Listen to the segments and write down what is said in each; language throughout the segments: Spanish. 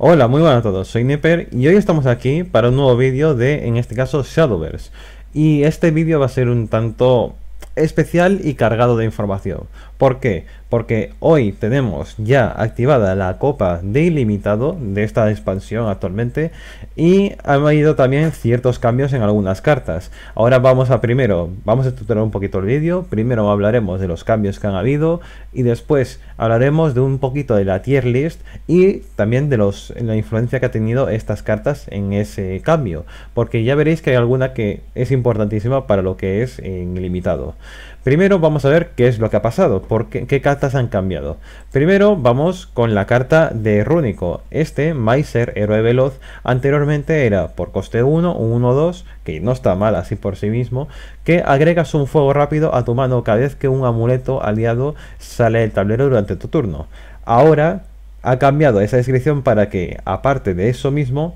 Hola, muy buenas a todos, soy Nipper y hoy estamos aquí para un nuevo vídeo de, en este caso, Shadowverse. Y este vídeo va a ser un tanto especial y cargado de información, ¿Por qué? Porque hoy tenemos ya activada la copa de ilimitado de esta expansión actualmente y han habido también ciertos cambios en algunas cartas. Ahora vamos a primero, vamos a tutorar un poquito el vídeo, primero hablaremos de los cambios que han habido y después hablaremos de un poquito de la tier list y también de los, la influencia que ha tenido estas cartas en ese cambio, porque ya veréis que hay alguna que es importantísima para lo que es ilimitado. Primero vamos a ver qué es lo que ha pasado, por qué, cartas han cambiado. Primero vamos con la carta de Rúnico. Este, Maiser, héroe veloz, anteriormente era por coste 1 o 1-2, que no está mal así por sí mismo, que agregas un fuego rápido a tu mano cada vez que un amuleto aliado sale del tablero durante tu turno. Ahora ha cambiado esa descripción para que, aparte de eso mismo,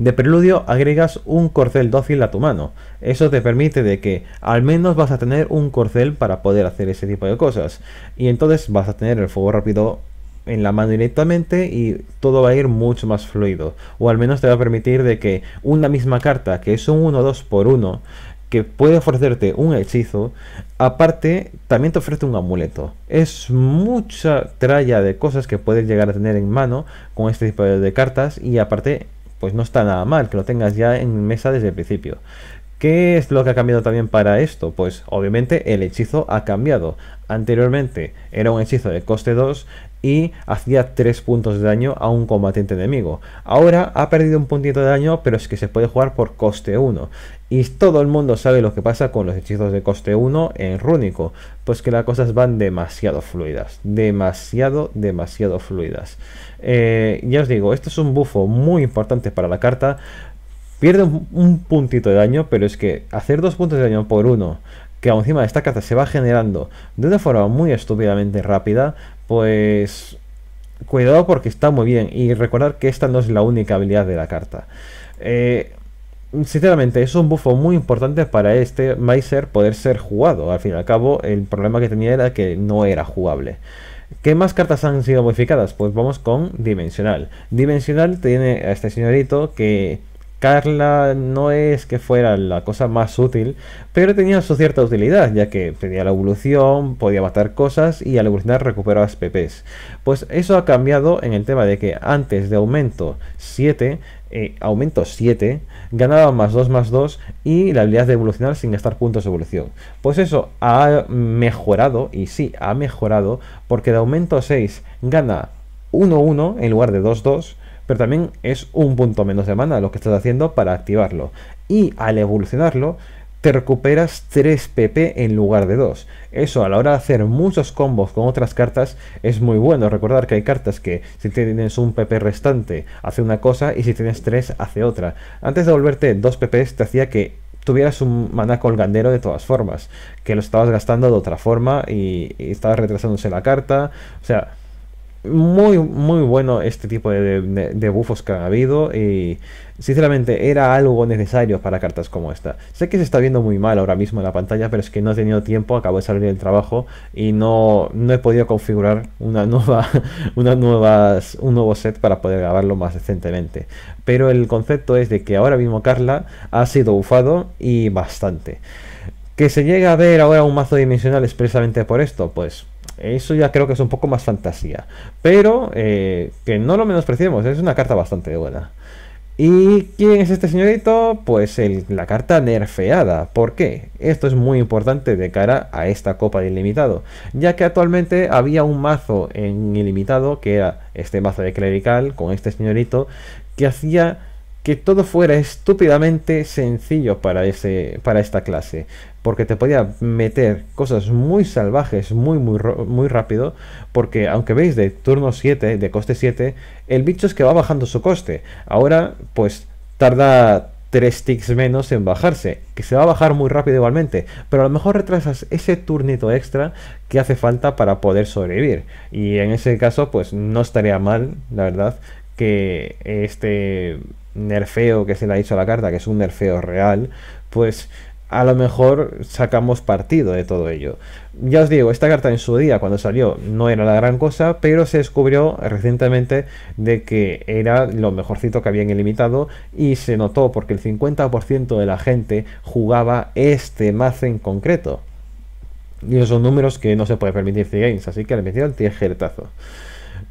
de preludio agregas un corcel dócil a tu mano. Eso te permite de que al menos vas a tener un corcel para poder hacer ese tipo de cosas. Y entonces vas a tener el fuego rápido en la mano directamente y todo va a ir mucho más fluido. O al menos te va a permitir de que una misma carta, que es un 1-2 por 1, que puede ofrecerte un hechizo, aparte también te ofrece un amuleto. Es mucha tralla de cosas que puedes llegar a tener en mano con este tipo de cartas y aparte pues no está nada mal que lo tengas ya en mesa desde el principio. ¿Qué es lo que ha cambiado también para esto? Pues obviamente el hechizo ha cambiado. Anteriormente era un hechizo de coste 2 y hacía 3 puntos de daño a un combatiente enemigo. Ahora ha perdido un puntito de daño, pero es que se puede jugar por coste 1. Y todo el mundo sabe lo que pasa con los hechizos de coste 1 en Rúnico, pues que las cosas van demasiado fluidas, demasiado, demasiado fluidas. Eh, ya os digo, esto es un bufo muy importante para la carta. Pierde un, puntito de daño, pero es que hacer 2 puntos de daño por uno que encima de esta carta se va generando de una forma muy estúpidamente rápida, pues cuidado porque está muy bien. Y recordar que esta no es la única habilidad de la carta. Eh, sinceramente, es un buffo muy importante para este Miser poder ser jugado. Al fin y al cabo, el problema que tenía era que no era jugable. ¿Qué más cartas han sido modificadas? Pues vamos con Dimensional. Dimensional tiene a este señorito que Carla no es que fuera la cosa más útil, pero tenía su cierta utilidad, ya que tenía la evolución, podía matar cosas y al evolucionar recuperaba PPs. Pues eso ha cambiado en el tema de que antes de aumento 7, eh, aumento 7, ganaba más 2 más 2 y la habilidad de evolucionar sin gastar puntos de evolución. Pues eso ha mejorado, y sí, ha mejorado, porque de aumento 6 gana 1-1 en lugar de 2-2 pero también es un punto menos de mana lo que estás haciendo para activarlo. Y al evolucionarlo, te recuperas 3 PP en lugar de 2. Eso a la hora de hacer muchos combos con otras cartas es muy bueno. Recordar que hay cartas que si tienes un PP restante hace una cosa y si tienes 3 hace otra. Antes de volverte 2 PP te hacía que tuvieras un mana colgandero de todas formas, que lo estabas gastando de otra forma y, y estabas retrasándose la carta. O sea, muy, muy bueno este tipo de, bufos que han habido y sinceramente era algo necesario para cartas como esta. Sé que se está viendo muy mal ahora mismo en la pantalla, pero es que no he tenido tiempo, acabo de salir del trabajo y no, no he podido configurar una nueva, nuevas, un nuevo set para poder grabarlo más decentemente. Pero el concepto es de que ahora mismo Carla ha sido bufado y bastante. ¿Que se llega a ver ahora un mazo dimensional expresamente por esto? Pues eso ya creo que es un poco más fantasía. Pero eh, que no lo menospreciemos, es una carta bastante buena. ¿Y quién es este señorito? Pues la carta nerfeada. ¿Por qué? Esto es muy importante de cara a esta copa de ilimitado. Ya que actualmente había un mazo en ilimitado, que era este mazo de clerical con este señorito, que hacía que todo fuera estúpidamente sencillo para, ese, para esta clase, porque te podía meter cosas muy salvajes muy, muy, muy rápido, porque aunque veis de turno 7, de coste 7, el bicho es que va bajando su coste. Ahora, pues tarda 3 ticks menos en bajarse, que se va a bajar muy rápido igualmente, pero a lo mejor retrasas ese turnito extra que hace falta para poder sobrevivir. Y en ese caso, pues no estaría mal, la verdad, que este nerfeo que se le ha hecho a la carta, que es un nerfeo real, pues a lo mejor sacamos partido de todo ello. Ya os digo, esta carta en su día, cuando salió, no era la gran cosa, pero se descubrió recientemente de que era lo mejorcito que habían ilimitado y se notó porque el 50% de la gente jugaba este mazo en concreto. Y esos son números que no se puede permitir Free Games, así que le metió el tijeretazo.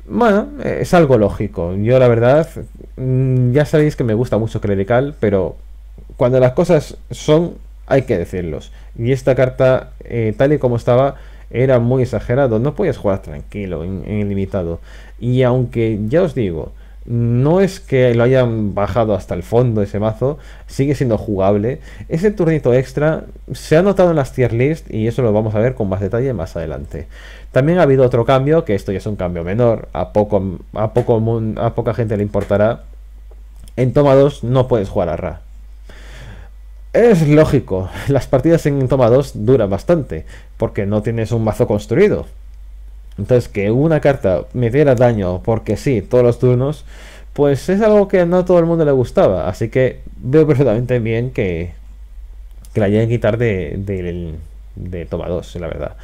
Bueno, eh, es algo lógico. Yo la verdad, mm, ya sabéis que me gusta mucho clerical, pero cuando las cosas son, hay que decirlos. Y esta carta, eh, tal y como estaba, era muy exagerado. No podías jugar tranquilo, en, el limitado. Y aunque ya os digo, no es que lo hayan bajado hasta el fondo ese mazo, sigue siendo jugable. Ese turnito extra se ha notado en las tier list y eso lo vamos a ver con más detalle más adelante. También ha habido otro cambio, que esto ya es un cambio menor, a, poco, a, poco, a poca gente le importará. En toma 2 no puedes jugar a Ra. Es lógico, las partidas en toma 2 duran bastante, porque no tienes un mazo construido. Entonces, que una carta me diera daño, porque sí, todos los turnos, pues es algo que no a todo el mundo le gustaba. Así que veo perfectamente bien que, la lleguen a quitar de, de toma 2, la verdad.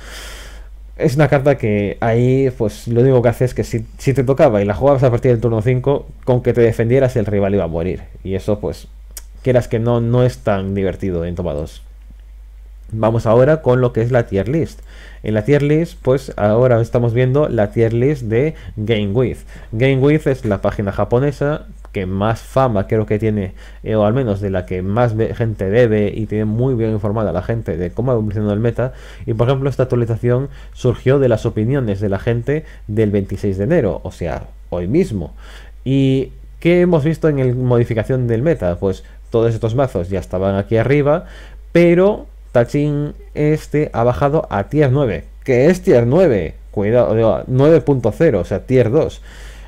Es una carta que ahí, pues lo único que hace es que si, si te tocaba y la jugabas a partir del turno 5, con que te defendieras el rival iba a morir. Y eso, pues, quieras que no, no es tan divertido en toma 2. Vamos ahora con lo que es la tier list. En la tier list, pues ahora estamos viendo la tier list de Game With. Game With es la página japonesa que más fama creo que tiene, eh, o al menos de la que más gente debe y tiene muy bien informada la gente de cómo ha evolucionado el meta. Y por ejemplo, esta actualización surgió de las opiniones de la gente del 26 de enero, o sea, hoy mismo. ¿Y qué hemos visto en la modificación del meta? Pues todos estos mazos ya estaban aquí arriba, pero Tachin este ha bajado a tier 9, que es tier 9, cuidado, 9.0, o sea, tier 2.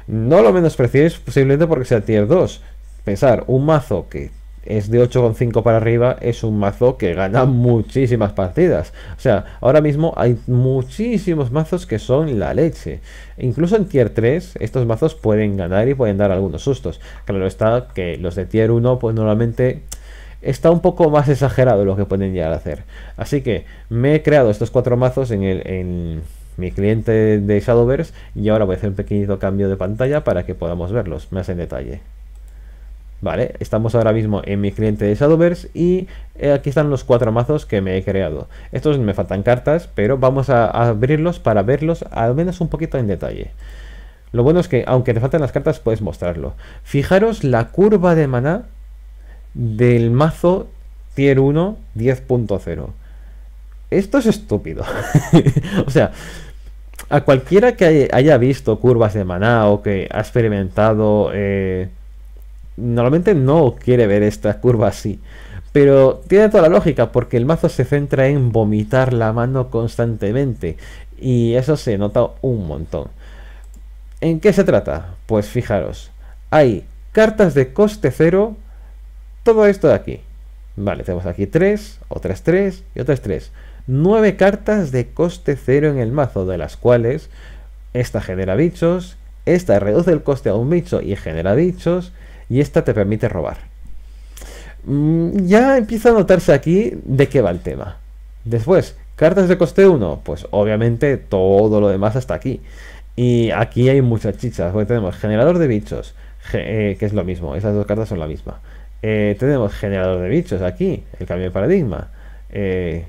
No lo menospreciéis posiblemente porque sea tier 2. Pensar, un mazo que es de 8,5 para arriba, es un mazo que gana muchísimas partidas. O sea, ahora mismo hay muchísimos mazos que son la leche. Incluso en tier 3, estos mazos pueden ganar y pueden dar algunos sustos. Claro está que los de tier 1, pues normalmente está un poco más exagerado lo que pueden llegar a hacer. Así que me he creado estos cuatro mazos en el mi cliente de Shadowverse y ahora voy a hacer un pequeñito cambio de pantalla para que podamos verlos más en detalle. Vale, estamos ahora mismo en mi cliente de Shadowverse y eh, aquí están los cuatro mazos que me he creado. Estos me faltan cartas, pero vamos a abrirlos para verlos al menos un poquito en detalle. Lo bueno es que aunque te faltan las cartas puedes mostrarlo. Fijaros la curva de maná del mazo tier 1 10.0. Esto es estúpido. o sea, a cualquiera que haya visto curvas de maná o que ha experimentado, eh, normalmente no quiere ver esta curva así. Pero tiene toda la lógica porque el mazo se centra en vomitar la mano constantemente y eso se nota un montón. ¿En qué se trata? Pues fijaros, hay cartas de coste cero, todo esto de aquí. Vale, tenemos aquí 3, otras tres y otras tres 9 cartas de coste 0 en el mazo, de las cuales esta genera bichos, esta reduce el coste a un bicho y genera bichos, y esta te permite robar. Mm, ya empieza a notarse aquí de qué va el tema. Después, cartas de coste 1, pues obviamente todo lo demás hasta aquí. Y aquí hay muchas chichas, porque tenemos generador de bichos, eh, que es lo mismo, esas dos cartas son la misma. Eh, tenemos generador de bichos aquí, el cambio de paradigma. Eh,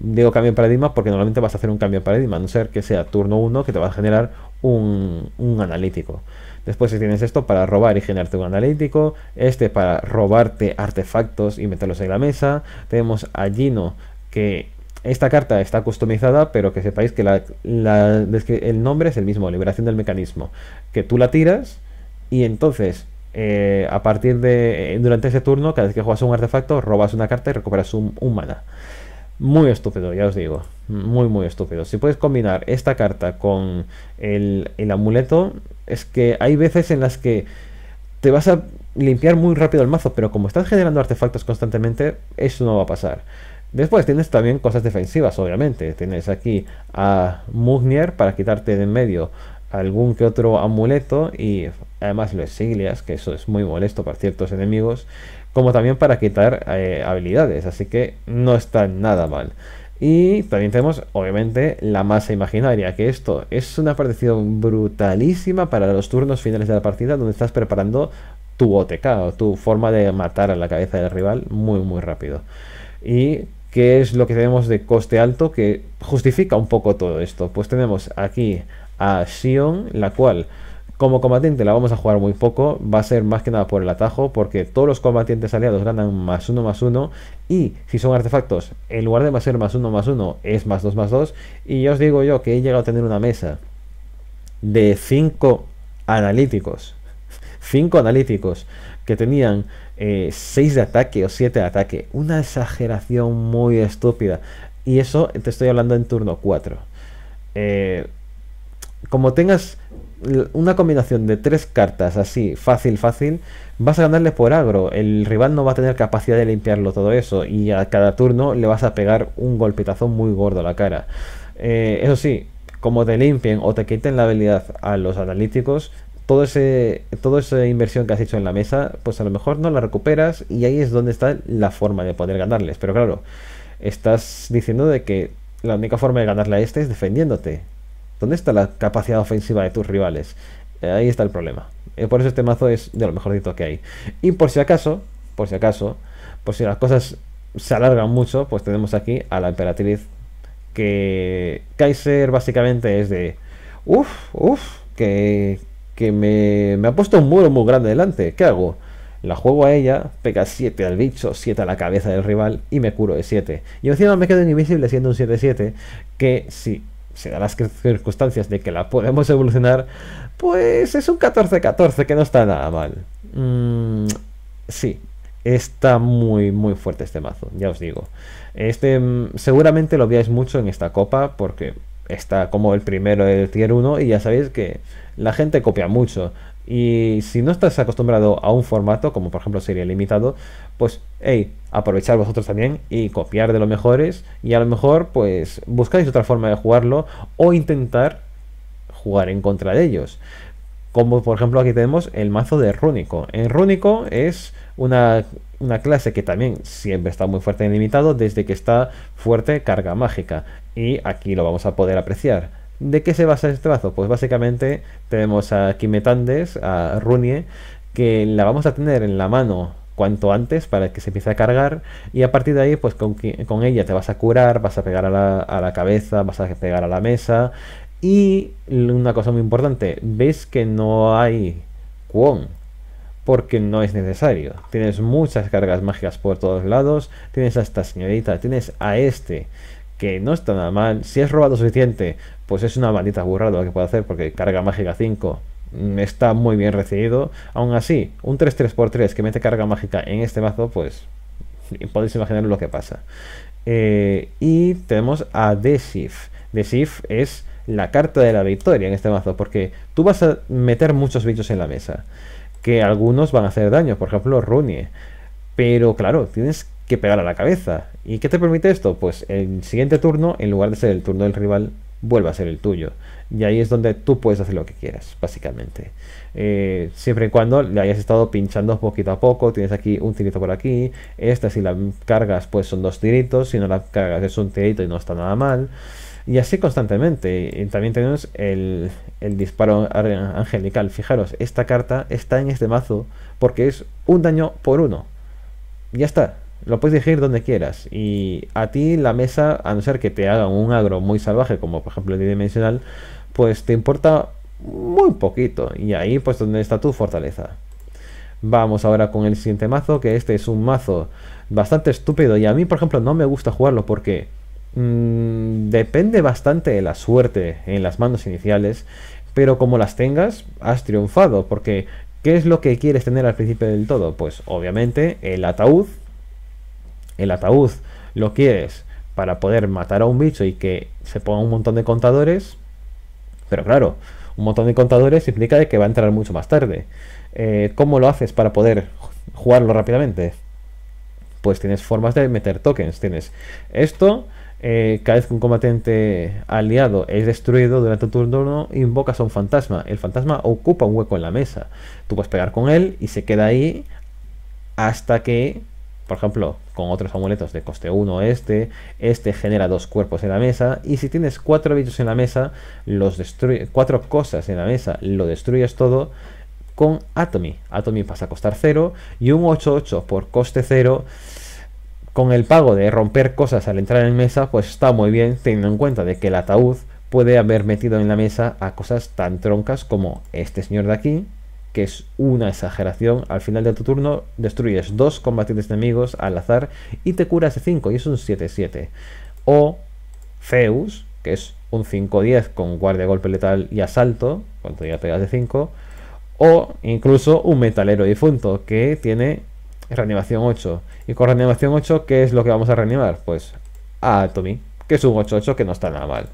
Digo cambio de paradigma porque normalmente vas a hacer un cambio de paradigma, a no ser que sea turno 1 que te va a generar un, analítico. Después si tienes esto para robar y generarte un analítico. Este para robarte artefactos y meterlos en la mesa. Tenemos a Gino que esta carta está customizada, pero que sepáis que, el nombre es el mismo, liberación del mecanismo. Que tú la tiras y entonces, eh, a partir de. durante ese turno, cada vez que juegas un artefacto, robas una carta y recuperas un mana. Muy estúpido, ya os digo. Muy, muy estúpido. Si puedes combinar esta carta con el, amuleto, es que hay veces en las que te vas a limpiar muy rápido el mazo, pero como estás generando artefactos constantemente, eso no va a pasar. Después tienes también cosas defensivas, obviamente. Tienes aquí a Mugnier para quitarte de en medio algún que otro amuleto y además los Siglias, que eso es muy molesto para ciertos enemigos como también para quitar eh, habilidades, así que no está nada mal. Y también tenemos, obviamente, la masa imaginaria, que esto es una partición brutalísima para los turnos finales de la partida, donde estás preparando tu OTK o tu forma de matar a la cabeza del rival muy, muy rápido. Y qué es lo que tenemos de coste alto que justifica un poco todo esto. Pues tenemos aquí a Sion, la cual como combatiente la vamos a jugar muy poco, va a ser más que nada por el atajo, porque todos los combatientes aliados ganan más uno más uno, y si son artefactos, en lugar de ser más uno más uno, es más dos más dos, y os digo yo que he llegado a tener una mesa de cinco analíticos, 5 analíticos que tenían eh, seis de ataque o siete de ataque, una exageración muy estúpida, y eso te estoy hablando en turno 4. Eh, como tengas una combinación de tres cartas así, fácil, fácil, vas a ganarle por agro. El rival no va a tener capacidad de limpiarlo todo eso y a cada turno le vas a pegar un golpetazo muy gordo a la cara. Eh, eso sí, como te limpien o te quiten la habilidad a los analíticos, todo ese, toda esa inversión que has hecho en la mesa, pues a lo mejor no la recuperas y ahí es donde está la forma de poder ganarles. Pero claro, estás diciendo de que la única forma de ganarle a este es defendiéndote. ¿Dónde está la capacidad ofensiva de tus rivales? Eh, ahí está el problema. Eh, por eso este mazo es de lo mejorcito que hay. Y por si acaso, por si acaso, por si las cosas se alargan mucho, pues tenemos aquí a la emperatriz que Kaiser básicamente es de... Uf, uf, que, que me, me ha puesto un muro muy grande delante. ¿Qué hago? La juego a ella, pega 7 al bicho, 7 a la cabeza del rival y me curo de 7. Y encima me quedo invisible siendo un 7-7 que si se dan las circunstancias de que la podemos evolucionar, pues es un 14-14 que no está nada mal. Mm, sí, está muy muy fuerte este mazo, ya os digo. Este mm, seguramente lo veáis mucho en esta copa porque está como el primero del tier 1 y ya sabéis que la gente copia mucho. Y si no estás acostumbrado a un formato, como por ejemplo sería limitado, pues hey, aprovechar vosotros también y copiar de los mejores. Y a lo mejor, pues buscáis otra forma de jugarlo o intentar jugar en contra de ellos. Como por ejemplo aquí tenemos el mazo de Rúnico. En Rúnico es una, una clase que también siempre está muy fuerte en limitado desde que está fuerte carga mágica. Y aquí lo vamos a poder apreciar ¿De qué se basa este brazo? Pues básicamente tenemos a Kimetandes, a Runie, que la vamos a tener en la mano cuanto antes para que se empiece a cargar y a partir de ahí pues con, ella te vas a curar, vas a pegar a la, cabeza, vas a pegar a la mesa y una cosa muy importante, ves que no hay Kwon, porque no es necesario. Tienes muchas cargas mágicas por todos lados, tienes a esta señorita, tienes a este que no está nada mal. Si has robado suficiente, pues es una maldita burrada lo que puede hacer, porque carga mágica 5 mm, está muy bien recibido. Aún así, un 3-3x3 que mete carga mágica en este mazo, pues podéis imaginar lo que pasa. Eh, y tenemos a Desif. Desif es la carta de la victoria en este mazo, porque tú vas a meter muchos bichos en la mesa, que algunos van a hacer daño, por ejemplo, Runie. Pero claro, tienes que pegar a la cabeza. ¿Y qué te permite esto? Pues el siguiente turno, en lugar de ser el turno del rival, vuelve a ser el tuyo. Y ahí es donde tú puedes hacer lo que quieras, básicamente. Eh, siempre y cuando le hayas estado pinchando poquito a poco, tienes aquí un tirito por aquí. Esta, si la cargas, pues son dos tiritos. Si no la cargas, es un tirito y no está nada mal. Y así constantemente. también tenemos el, el disparo angelical. Fijaros, esta carta está en este mazo porque es un daño por uno. Ya está, lo puedes elegir donde quieras. Y a ti la mesa, a no ser que te hagan un agro muy salvaje, como por ejemplo el dimensional, pues te importa muy poquito. Y ahí pues donde está tu fortaleza. Vamos ahora con el siguiente mazo, que este es un mazo bastante estúpido. Y a mí, por ejemplo, no me gusta jugarlo porque mm, depende bastante de la suerte en las manos iniciales. Pero como las tengas, has triunfado. Porque, ¿qué es lo que quieres tener al principio del todo? Pues obviamente el ataúd el ataúd lo quieres para poder matar a un bicho y que se ponga un montón de contadores, pero claro, un montón de contadores implica de que va a entrar mucho más tarde. Eh, ¿Cómo lo haces para poder jugarlo rápidamente? Pues tienes formas de meter tokens. Tienes esto, eh, cada vez que un combatiente aliado es destruido durante tu turno, invocas a un fantasma. El fantasma ocupa un hueco en la mesa. Tú puedes pegar con él y se queda ahí hasta que, por ejemplo, con otros amuletos de coste 1 este, este genera dos cuerpos en la mesa y si tienes cuatro bichos en la mesa, los destruye, cuatro cosas en la mesa, lo destruyes todo con Atomy. Atomy pasa a costar 0 y un 88 por coste 0 con el pago de romper cosas al entrar en mesa, pues está muy bien teniendo en cuenta de que el ataúd puede haber metido en la mesa a cosas tan troncas como este señor de aquí, que es una exageración, al final de tu turno destruyes dos combatientes enemigos al azar y te curas de 5 y es un 7-7. O Zeus, que es un 5-10 con guardia, golpe letal y asalto, cuando ya pegas de 5. O incluso un metalero difunto que tiene reanimación 8. Y con reanimación 8, ¿qué es lo que vamos a reanimar? Pues a Tommy, que es un 8-8 que no está nada mal.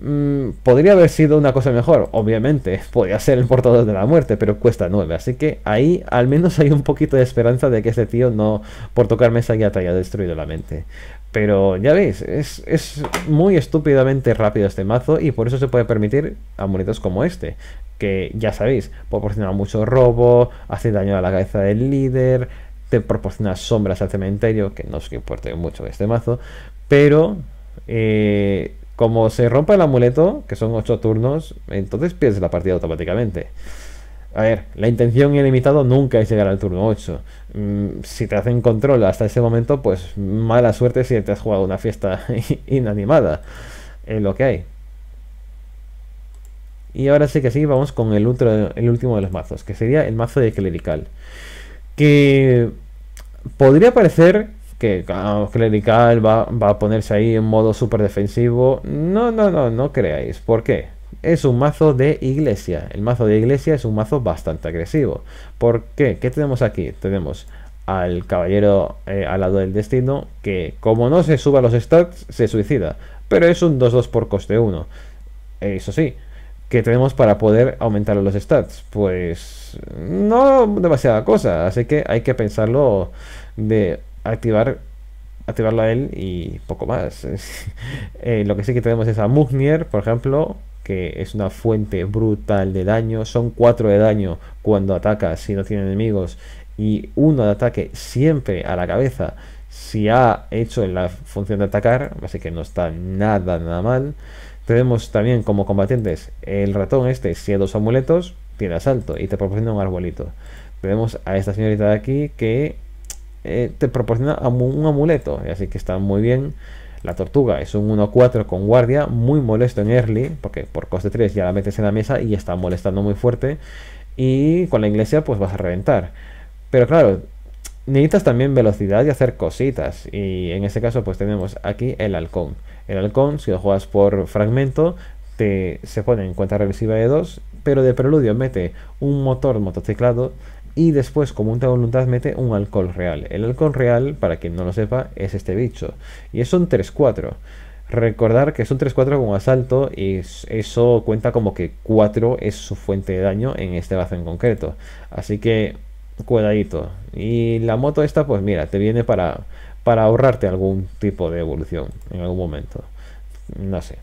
Mm, podría haber sido una cosa mejor, obviamente. Podría ser el portador de la muerte, pero cuesta 9. Así que ahí al menos hay un poquito de esperanza de que este tío no, por tocar mesa, ya te haya destruido la mente. Pero ya veis, es, muy estúpidamente rápido este mazo y por eso se puede permitir A amuletos como este, que ya sabéis, proporciona mucho robo, hace daño a la cabeza del líder, te proporciona sombras al cementerio, que no es que importe mucho este mazo, pero eh, como se rompa el amuleto, que son 8 turnos, entonces pierdes la partida automáticamente. A ver, la intención limitado nunca es llegar al turno 8. Mm, si te hacen control hasta ese momento, pues mala suerte si te has jugado una fiesta inanimada. en lo que hay. Y ahora sí que sí, vamos con el, el último de los mazos, que sería el mazo de clerical. Que podría parecer que ah, Clerical va, a ponerse ahí en modo súper defensivo. No, no, no, no creáis. ¿Por qué? Es un mazo de iglesia. El mazo de iglesia es un mazo bastante agresivo. ¿Por qué? ¿Qué tenemos aquí? Tenemos al caballero eh, al lado del destino que como no se suba los stats se suicida. Pero es un 2-2 por coste 1. Eso sí, ¿Qué tenemos para poder aumentar los stats? Pues no demasiada cosa, así que hay que pensarlo de activar activarlo a él y poco más. Eh, lo que sí que tenemos es a Mugnier, por ejemplo, que es una fuente brutal de daño. Son 4 de daño cuando ataca si no tiene enemigos y uno de ataque siempre a la cabeza si ha hecho la función de atacar, así que no está nada, nada mal. Tenemos también como combatientes el ratón este, si hay dos amuletos, tiene asalto y te proporciona un arbolito. Tenemos a esta señorita de aquí que eh, te proporciona un amuleto. Así que está muy bien. La tortuga es un 1-4 con guardia, muy molesto en early, porque por coste 3 ya la metes en la mesa y está molestando muy fuerte. Y con la iglesia pues vas a reventar. Pero claro, necesitas también velocidad y hacer cositas. Y en este caso pues tenemos aquí el halcón. El halcón, si lo juegas por fragmento, te, se pone en cuenta regresiva de 2, pero de preludio mete un motor motociclado y después, como un voluntad, mete un alcohol real. El alcohol real, para quien no lo sepa, es este bicho. Y es un 3-4. Recordar que es un 3-4 con asalto y eso cuenta como que 4 es su fuente de daño en este bazo en concreto. Así que cuidadito. Y la moto esta, pues mira, te viene para, para ahorrarte algún tipo de evolución en algún momento. No sé.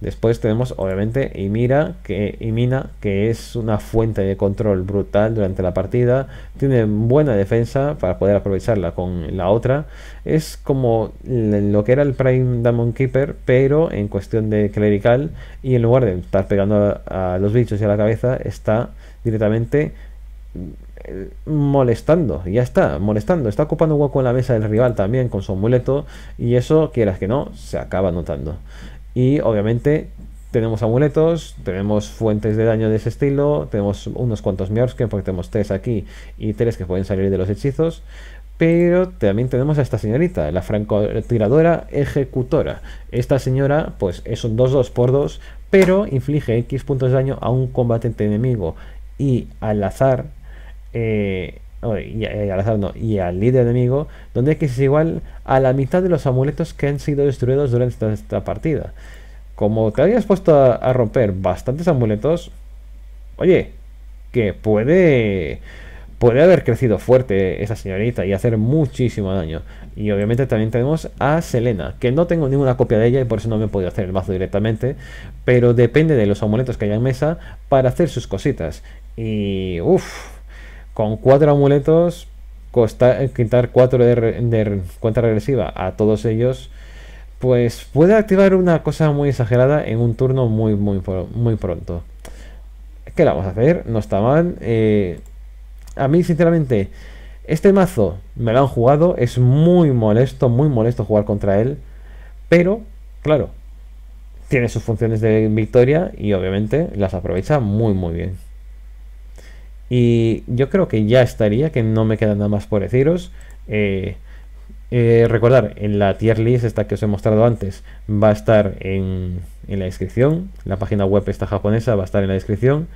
Después tenemos obviamente Ymira, que, Ymina, que es una fuente de control brutal durante la partida. Tiene buena defensa para poder aprovecharla con la otra. Es como lo que era el Prime Diamond Keeper, pero en cuestión de clerical. Y en lugar de estar pegando a, los bichos y a la cabeza, está directamente eh, molestando, ya está, molestando, está ocupando hueco en la mesa del rival también con su amuleto y eso, quieras que no, se acaba notando. Y obviamente tenemos amuletos, tenemos fuentes de daño de ese estilo, tenemos unos cuantos que porque tenemos tres aquí y tres que pueden salir de los hechizos. Pero también tenemos a esta señorita, la francotiradora ejecutora. Esta señora, pues es un 2-2 por 2, pero inflige X puntos de daño a un combatiente enemigo. Y al azar, eh, y, al líder enemigo, donde X es igual a la mitad de los amuletos que han sido destruidos durante esta, partida. Como te habías puesto a, romper bastantes amuletos, oye, que puede, puede haber crecido fuerte esa señorita y hacer muchísimo daño. Y obviamente también tenemos a Selena, que no tengo ninguna copia de ella y por eso no me he podido hacer el mazo directamente, pero depende de los amuletos que haya en mesa para hacer sus cositas. Y uff con cuatro amuletos, eh, quitar cuatro de, cuenta regresiva a todos ellos, pues puede activar una cosa muy exagerada en un turno muy, muy, muy pronto. ¿Qué la vamos a hacer? No está mal. Eh, a mí, sinceramente, este mazo me lo han jugado. Es muy molesto, muy molesto jugar contra él. Pero, claro, tiene sus funciones de victoria y obviamente las aprovecha muy, muy bien. Y yo creo que ya estaría, que no me queda nada más por deciros. recordad, eh, eh, recordar, en la tier list esta que os he mostrado antes va a estar en, en, la descripción. La página web está japonesa va a estar en la descripción.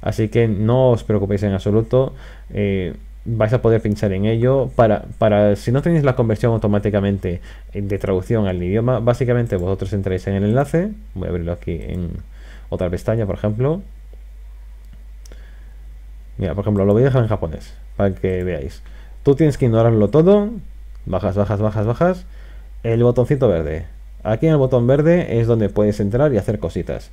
Así que no os preocupéis en absoluto. Eh, vais a poder pinchar en ello. Para, para si no tenéis la conversión automáticamente de traducción al idioma, básicamente vosotros entráis en el enlace. Voy a abrirlo aquí en otra pestaña, por ejemplo. Mira, por ejemplo, lo voy a dejar en japonés para que veáis. Tú tienes que ignorarlo todo. Bajas, bajas, bajas, bajas. El botoncito verde. Aquí en el botón verde es donde puedes entrar y hacer cositas.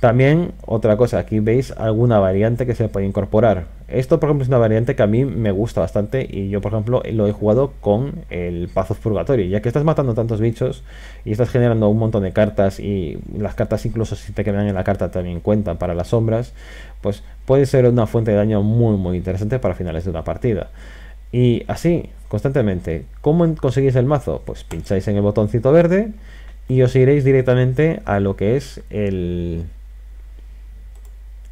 También, otra cosa, aquí veis alguna variante que se puede incorporar. Esto, por ejemplo, es una variante que a mí me gusta bastante y yo, por ejemplo, lo he jugado con el Pazos Purgatorio, ya que estás matando tantos bichos y estás generando un montón de cartas y las cartas incluso si te quedan en la carta también cuentan para las sombras, pues puede ser una fuente de daño muy, muy interesante para finales de una partida. Y así, constantemente. ¿Cómo conseguís el mazo? Pues pincháis en el botoncito verde y os iréis directamente a lo que es el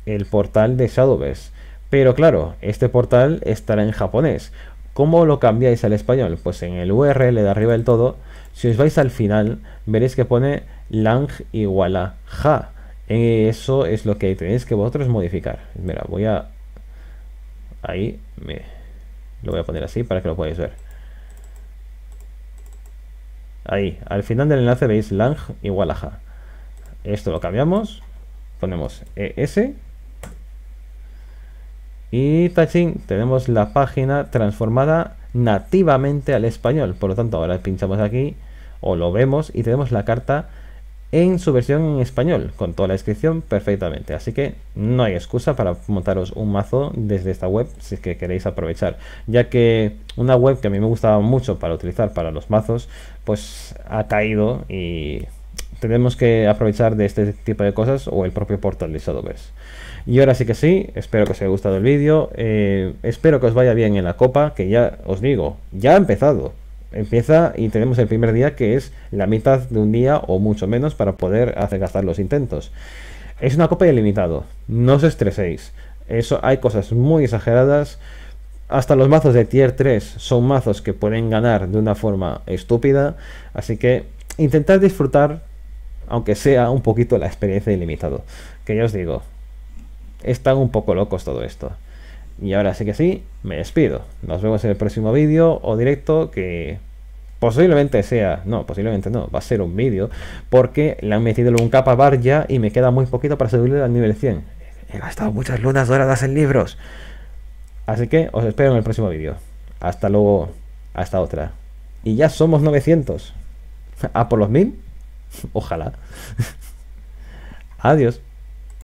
el portal de Shadowverse. Pero claro, este portal estará en japonés. ¿Cómo lo cambiáis al español? Pues en el URL de arriba del todo, si os vais al final, veréis que pone lang igual a ja. Eso es lo que tenéis que vosotros modificar. Mira, voy a... Ahí me... Lo voy a poner así para que lo podáis ver. Ahí, al final del enlace veis lang igual a ja. Esto lo cambiamos, ponemos ES y tachín tenemos la página transformada nativamente al español. Por lo tanto, ahora pinchamos aquí o lo vemos y tenemos la carta en su versión en español, con toda la descripción perfectamente. Así que no hay excusa para montaros un mazo desde esta web si es que queréis aprovechar. Ya que una web que a mí me gustaba mucho para utilizar para los mazos, pues ha caído y tenemos que aprovechar de este tipo de cosas o el propio portal de Shadowverse. Y ahora sí que sí, espero que os haya gustado el vídeo, eh, espero que os vaya bien en la copa, que ya os digo, ya ha empezado. Empieza y tenemos el primer día que es la mitad de un día o mucho menos para poder hacer gastar los intentos. Es una copa ilimitado, no os estreséis. Eso hay cosas muy exageradas. Hasta los mazos de tier 3 son mazos que pueden ganar de una forma estúpida. Así que intentad disfrutar, aunque sea un poquito, la experiencia ilimitado. Que ya os digo, están un poco locos todo esto. Y ahora sí que sí, me despido. Nos vemos en el próximo vídeo o directo que posiblemente sea, no, posiblemente no, va a ser un vídeo porque le han metido un capa bar ya y me queda muy poquito para subirle al nivel 100. He gastado muchas lunas doradas en libros. Así que os espero en el próximo vídeo. Hasta luego, hasta otra. Y ya somos 900. ¿A por los 1000? Ojalá. Adiós.